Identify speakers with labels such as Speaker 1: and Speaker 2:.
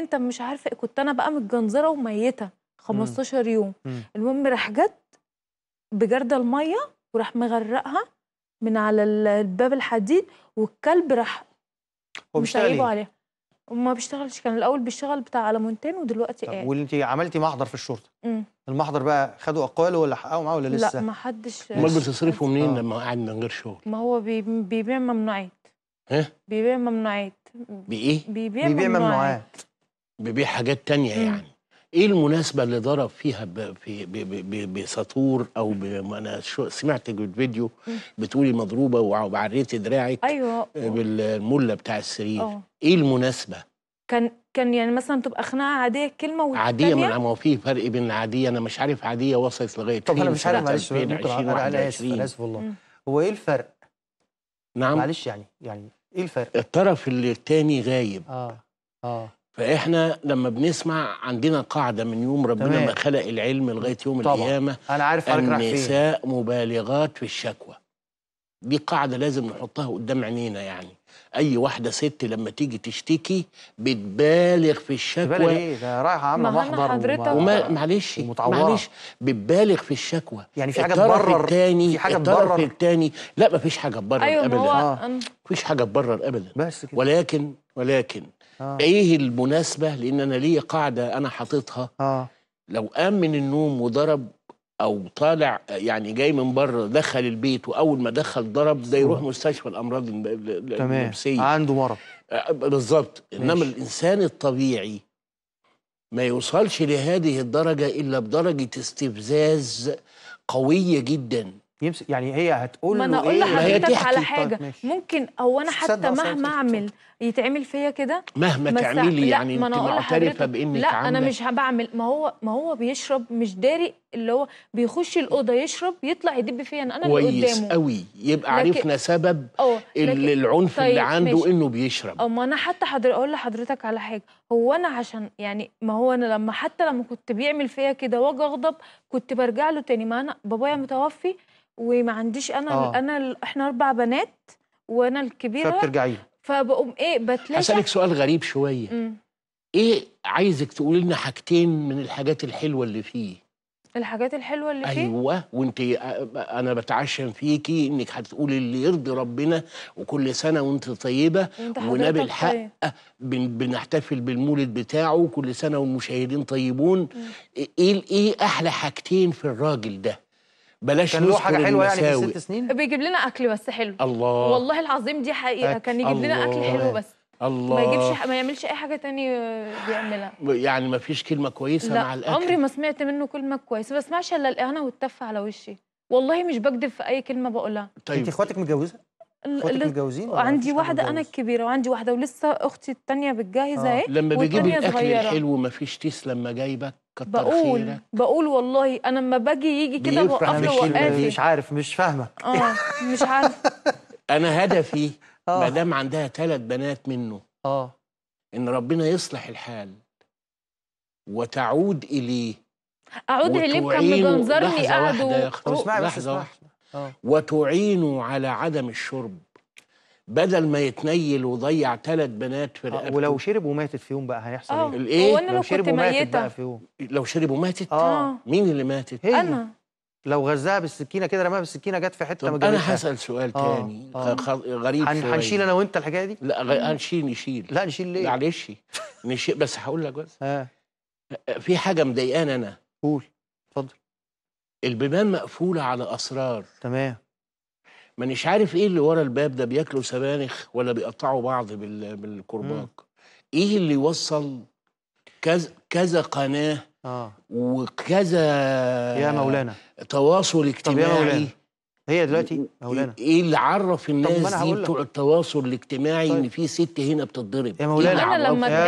Speaker 1: انت مش عارفه كنت انا بقى متجنزره وميته 15 يوم المهم راح جت بجرد الميه وراح مغرقها من على الباب الحديد والكلب راح هو مش إيه؟ عليها وما بيشتغلش كان الاول بيشتغل بتاع على مونتين ودلوقتي قاعد
Speaker 2: وانت عملتي محضر في الشرطه مم. المحضر بقى خدوا اقواله ولا حققوا معاه ولا لسه لا ما
Speaker 1: حدش امال بتصرفوا
Speaker 2: منين آه. لما قاعد من غير شغل
Speaker 1: ما هو بيبيع ممنوعات ايه بيبيع ممنوعات بايه بيبيع ممنوعات
Speaker 2: ببيع حاجات تانية يعني ايه المناسبه اللي ضرب فيها في... بسطور او انا سمعت فيديو بتقولي مضروبه وعريت دراعك ايوه آه، بالمله بتاع السرير أوه. ايه المناسبه
Speaker 1: كان كان يعني
Speaker 2: مثلا تبقى خناقه عاديه كلمه والتانية عاديه من ما هو في فرق بين عاديه انا مش عارف عاديه وصلت لغايه طب انا مش عارف معلش انا اسف انا اسف والله هو ايه الفرق نعم معلش يعني يعني ايه الفرق الطرف الثاني غايب اه اه فاحنا لما بنسمع عندنا قاعده من يوم ربنا تمام. ما خلق العلم لغايه يوم طبعا. القيامه انا عارف النساء مبالغات في الشكوى دي قاعده لازم نحطها قدام عينينا يعني اي واحده ست لما تيجي تشتكي بتبالغ في الشكوى ايه ده رايحه عامله محضر وما, معلش معلش بتبالغ في الشكوى يعني في حاجه تبرر في حاجه تبرر الثاني لا مفيش حاجه تبرر أيوة ابدا آه. مفيش حاجه تبرر ابدا بس كده ولكن ولكن آه. ايه المناسبه لان انا ليا قاعده انا حاططها آه. لو قام من النوم وضرب او طالع يعني جاي من بره دخل البيت واول ما دخل ضرب ده يروح مستشفى الامراض النفسيه عنده مرض آه، بالظبط انما الانسان الطبيعي ما يوصلش لهذه الدرجه الا بدرجه استفزاز قويه جدا يمسك يعني هي هتقول ما انا اقول إيه لحضرتك على طيب حاجه طيب
Speaker 1: ممكن او انا حتى مهما اعمل يتعمل فيا كده مهما تعملي يعني انت معترفه بانك لا انا مش هبعمل ما هو ما هو بيشرب مش داري اللي هو بيخش الاوضه يشرب يطلع يدب فيا انا اللي قدامه كويس
Speaker 2: قوي يبقى لكن عرفنا سبب لكن العنف طيب اللي عنده ماشي. انه بيشرب او
Speaker 1: ما انا حتى حضر اقول لحضرتك على حاجه هو انا عشان يعني ما هو انا لما حتى لما كنت بيعمل فيا كده واجي اغضب كنت برجع له تاني ما انا بابايا متوفي وما عنديش انا آه. انا احنا اربع بنات وانا الكبيره فبترجعي فبقوم ايه بتلاقي هسألك
Speaker 2: سؤال غريب شويه مم. ايه عايزك تقولي لنا حاجتين من الحاجات الحلوه اللي فيه
Speaker 1: الحاجات الحلوه اللي فيه
Speaker 2: ايوه وانت آه، انا بتعشم فيكي انك هتقولي اللي يرضي ربنا وكل سنه وانت طيبه ونبي الحق آه، طيب. بن بنحتفل بالمولد بتاعه كل سنه والمشاهدين طيبون ايه ايه احلى حاجتين في الراجل ده بلاش كان له حاجه حلوه يعني في ست
Speaker 1: سنين بيجيب لنا اكل بس حلو
Speaker 2: الله والله
Speaker 1: العظيم دي حقيقه كان يجيب لنا اكل حلو بس
Speaker 2: الله ما يجيبش
Speaker 1: ما يعملش اي حاجه تاني بيعملها
Speaker 2: يعني ما فيش كلمه كويسه لا مع الاكل لا عمري
Speaker 1: ما سمعت منه كلمه كويسه ما بسمعش الا الاهانه والتف على وشي والله مش بكذب في اي كلمه بقولها
Speaker 2: طيب انت اخواتك متجوزه
Speaker 1: متجوزين عندي واحده انا الكبيره وعندي واحده ولسه اختي الثانيه بتجهز آه. اهي لما بيجيب الاكل الحلو
Speaker 2: ما فيش تيس لما جايبك كتر بقول خيرك.
Speaker 1: بقول والله انا لما باجي يجي كده بوقف له مش
Speaker 2: عارف مش فاهمك
Speaker 1: اه مش عارف
Speaker 2: انا هدفي آه. ما دام عندها ثلاث بنات منه اه ان ربنا يصلح الحال وتعود اليه
Speaker 1: اعود اليه كان جنزرني قعدوا لحظه واحده
Speaker 2: آه. وتعينوا على عدم الشرب بدل ما يتنيل وضيع ثلاث بنات في آه، رقبته ولو شرب وماتت في يوم بقى هيحصل آه، ايه؟ الايه؟ وانا لو, شرب وماتت ميتة. بقى في يوم لو شرب وماتت؟ آه. اه مين اللي ماتت؟ هي. انا لو غزاها بالسكينه كده رماها بالسكينه جت في حته ما انا هسال سؤال تاني آه. آه. غريب شويه هنشيل انا وانت الحكايه دي؟ لا غ... هنشيل نشيل لا نشيل ليه؟ معلش نشيل بس هقول لك بس آه. في حاجه مضايقاني انا قول اتفضل البيبان مقفوله على اسرار تمام مانيش عارف ايه اللي ورا الباب ده بياكلوا سبانخ ولا بيقطعوا بعض بالكرباج ايه اللي وصل كذا كذا قناه آه. وكذا يا مولانا تواصل اجتماعي طب يا مولانا هي دلوقتي إيه مولانا ايه اللي عرف الناس دي بتوع التواصل الاجتماعي طيب. ان في ست هنا بتتضرب يا إيه مولانا إيه لما